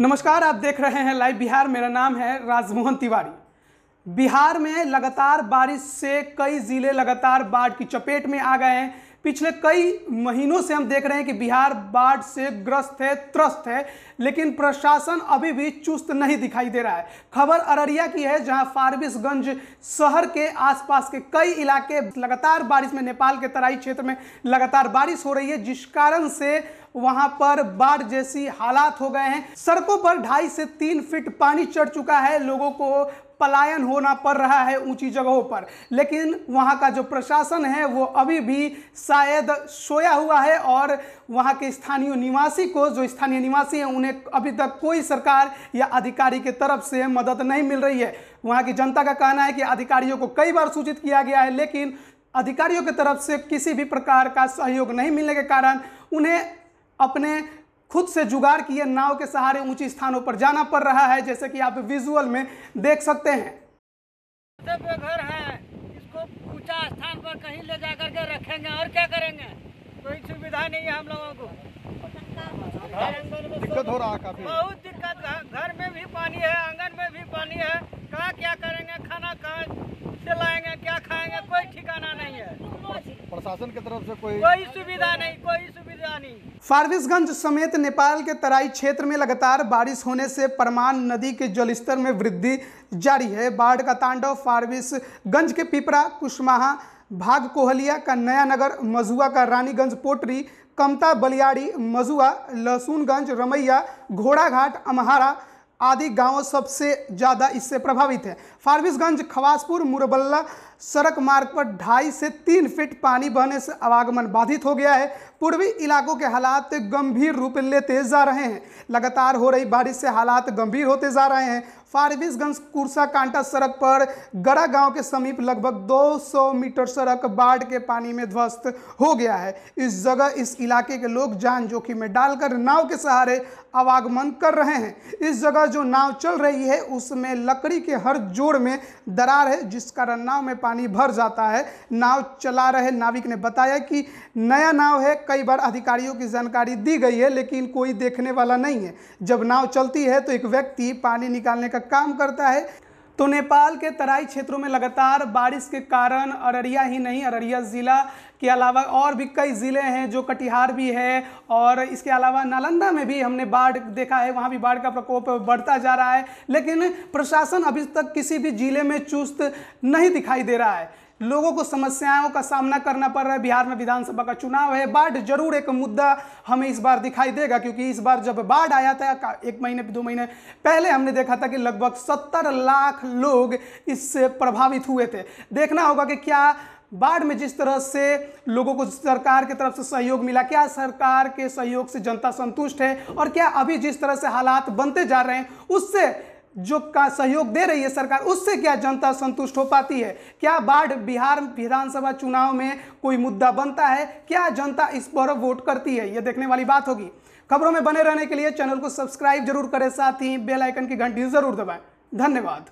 नमस्कार आप देख रहे हैं लाइव बिहार मेरा नाम है राजमोहन तिवारी बिहार में लगातार बारिश से कई ज़िले लगातार बाढ़ की चपेट में आ गए हैं पिछले कई महीनों से हम देख रहे हैं कि बिहार बाढ़ से ग्रस्त है त्रस्त है लेकिन प्रशासन अभी भी चुस्त नहीं दिखाई दे रहा है खबर अररिया की है जहां फारबिसगंज शहर के आसपास के कई इलाके लगातार बारिश में नेपाल के तराई क्षेत्र में लगातार बारिश हो रही है जिस कारण से वहां पर बाढ़ जैसी हालात हो गए हैं सड़कों पर ढाई से तीन फीट पानी चढ़ चुका है लोगों को पलायन होना पड़ रहा है ऊंची जगहों पर लेकिन वहां का जो प्रशासन है वो अभी भी शायद सोया हुआ है और वहां के स्थानीय निवासी को जो स्थानीय निवासी हैं उन्हें अभी तक कोई सरकार या अधिकारी के तरफ से मदद नहीं मिल रही है वहां की जनता का कहना है कि अधिकारियों को कई बार सूचित किया गया है लेकिन अधिकारियों की तरफ से किसी भी प्रकार का सहयोग नहीं मिलने के कारण उन्हें अपने खुद से जुगाड़ किए नाव के सहारे ऊंचे स्थानों पर जाना पड़ रहा है जैसे कि आप विजुअल में देख सकते हैं घर है इसको ऊंचा स्थान पर कहीं ले जा करके रखेंगे और क्या करेंगे कोई सुविधा नहीं है हम लोगों को दिक्कत हो रहा है काफी बहुत दिक्कत घर में भी पानी है आंगन में भी पानी है कहा क्या करेंगे खाना कहा से लाएंगे क्या खाएंगे कोई ठिकाना नहीं है प्रशासन की तरफ से कोई कोई सुविधा नहीं कोई सुविधा फारबिसगंज समेत नेपाल के तराई क्षेत्र में लगातार बारिश होने से परमान नदी के जलस्तर में वृद्धि जारी है बाढ़ का तांडव फारबिसगंज के पिपरा कुशमाहा भाग कोहलिया का नया नगर मजुआ का रानीगंज पोटरी कमता बलियाड़ी मजुआ लहसुनगंज रमैया घोड़ाघाट अमहारा आदि गांव सबसे ज़्यादा इससे प्रभावित है फारबिसगंज खवासपुर मुरबल्ला सड़क मार्ग पर ढाई से तीन फीट पानी बहने से आवागमन बाधित हो गया है पूर्वी इलाकों के हालात गंभीर रूप लेते जा रहे हैं लगातार हो रही बारिश से हालात गंभीर होते जा रहे हैं फारबिसगंज कुर्सा कांटा सड़क पर गड़ा गांव के समीप लगभग 200 मीटर सड़क बाढ़ के पानी में ध्वस्त हो गया है इस जगह इस इलाके के लोग जान जोखिम में डालकर नाव के सहारे आवागमन कर रहे हैं इस जगह जो नाव चल रही है उसमें लकड़ी के हर जोड़ में दरार है जिस कारण नाव में पानी भर जाता है नाव चला रहे नाविक ने बताया कि नया नाव है कई बार अधिकारियों की जानकारी दी गई है लेकिन कोई देखने वाला नहीं है जब नाव चलती है तो एक व्यक्ति पानी निकालने का का काम करता है तो नेपाल के तराई क्षेत्रों में लगातार बारिश के कारण अररिया ही नहीं अररिया ज़िला के अलावा और भी कई ज़िले हैं जो कटिहार भी है और इसके अलावा नालंदा में भी हमने बाढ़ देखा है वहाँ भी बाढ़ का प्रकोप बढ़ता जा रहा है लेकिन प्रशासन अभी तक किसी भी ज़िले में चुस्त नहीं दिखाई दे रहा है लोगों को समस्याओं का सामना करना पड़ रहा है बिहार में विधानसभा का चुनाव है बाढ़ जरूर एक मुद्दा हमें इस बार दिखाई देगा क्योंकि इस बार जब बाढ़ आया था एक महीने दो महीने पहले हमने देखा था कि लगभग सत्तर लाख लोग इससे प्रभावित हुए थे देखना होगा कि क्या बाढ़ में जिस तरह से लोगों को सरकार की तरफ से सहयोग मिला क्या सरकार के सहयोग से जनता संतुष्ट है और क्या अभी जिस तरह से हालात बनते जा रहे हैं उससे जो का सहयोग दे रही है सरकार उससे क्या जनता संतुष्ट हो पाती है क्या बाढ़ बिहार विधानसभा चुनाव में कोई मुद्दा बनता है क्या जनता इस पर वोट करती है यह देखने वाली बात होगी खबरों में बने रहने के लिए चैनल को सब्सक्राइब जरूर करें साथ ही बेल आइकन की घंटी जरूर दबाएं धन्यवाद